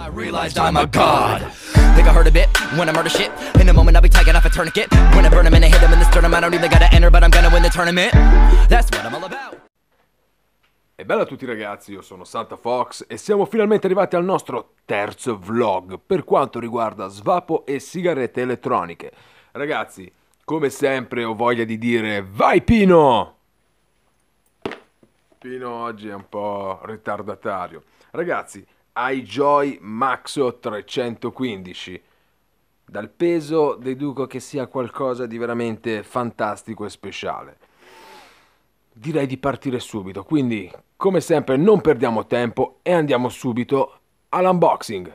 I realized I'm a god. Think I heard a bit when I murder shit. In a moment, I'll be taking off a tourniquet. When I burn him and I hit him in the sternum, I don't even gotta enter, but I'm gonna win the tournament. That's what I'm all about. E bella a tutti ragazzi, io sono Santa Fox e siamo finalmente arrivati al nostro terzo vlog per quanto riguarda svapo e sigarette elettroniche. Ragazzi, come sempre ho voglia di dire vai Pino! Pino oggi è un po' ritardatario. Ragazzi, iJoy Maxo 315. Dal peso deduco che sia qualcosa di veramente fantastico e speciale. Direi di partire subito, quindi come sempre non perdiamo tempo e andiamo subito all'unboxing.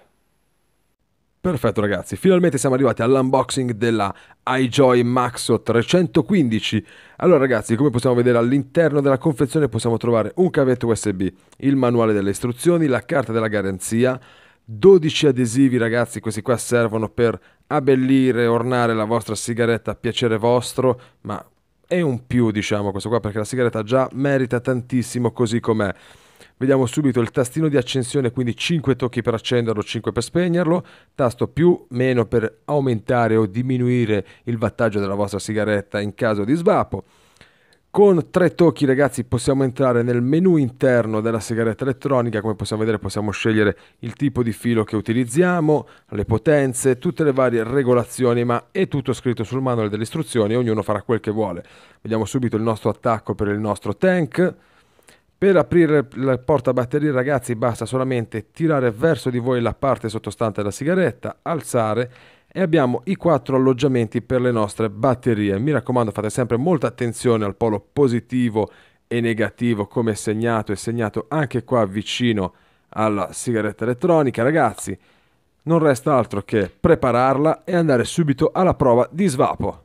Perfetto ragazzi, finalmente siamo arrivati all'unboxing della iJoy Maxo 315. Allora ragazzi, come possiamo vedere all'interno della confezione possiamo trovare un cavetto USB, il manuale delle istruzioni, la carta della garanzia, 12 adesivi ragazzi, questi qua servono per abbellire, ornare la vostra sigaretta a piacere vostro, ma è un più diciamo questo qua perché la sigaretta già merita tantissimo così com'è. Vediamo subito il tastino di accensione, quindi 5 tocchi per accenderlo, 5 per spegnerlo, tasto più, meno per aumentare o diminuire il wattaggio della vostra sigaretta in caso di svapo. Con tre tocchi ragazzi possiamo entrare nel menu interno della sigaretta elettronica, come possiamo vedere possiamo scegliere il tipo di filo che utilizziamo, le potenze, tutte le varie regolazioni, ma è tutto scritto sul manuale delle istruzioni, ognuno farà quel che vuole. Vediamo subito il nostro attacco per il nostro tank per aprire il porta ragazzi basta solamente tirare verso di voi la parte sottostante della sigaretta, alzare e abbiamo i quattro alloggiamenti per le nostre batterie. Mi raccomando fate sempre molta attenzione al polo positivo e negativo come segnato e segnato anche qua vicino alla sigaretta elettronica ragazzi. Non resta altro che prepararla e andare subito alla prova di svapo.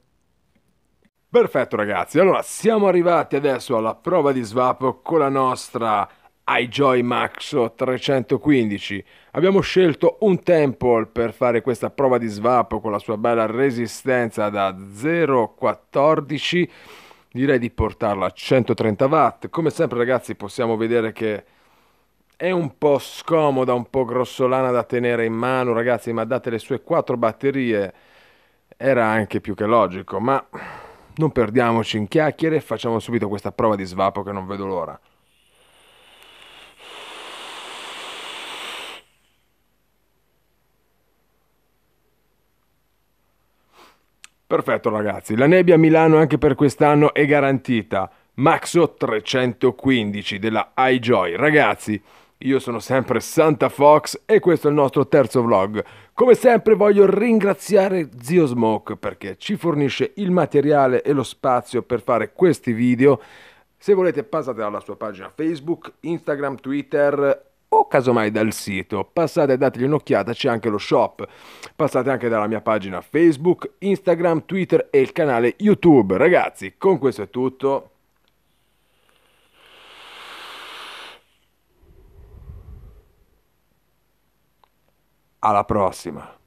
Perfetto ragazzi, allora siamo arrivati adesso alla prova di swap con la nostra iJoy Maxo 315. Abbiamo scelto un Temple per fare questa prova di swap con la sua bella resistenza da 0,14. Direi di portarla a 130 watt. Come sempre ragazzi possiamo vedere che è un po' scomoda, un po' grossolana da tenere in mano ragazzi, ma date le sue 4 batterie era anche più che logico, ma non perdiamoci in chiacchiere e facciamo subito questa prova di svapo che non vedo l'ora. Perfetto ragazzi, la nebbia a Milano anche per quest'anno è garantita. Maxo 315 della iJoy. Ragazzi, io sono sempre Santa Fox e questo è il nostro terzo vlog. Come sempre voglio ringraziare Zio Smoke perché ci fornisce il materiale e lo spazio per fare questi video. Se volete passate alla sua pagina Facebook, Instagram, Twitter o casomai dal sito. Passate e dategli un'occhiata, c'è anche lo shop. Passate anche dalla mia pagina Facebook, Instagram, Twitter e il canale YouTube. Ragazzi, con questo è tutto. alla prossima!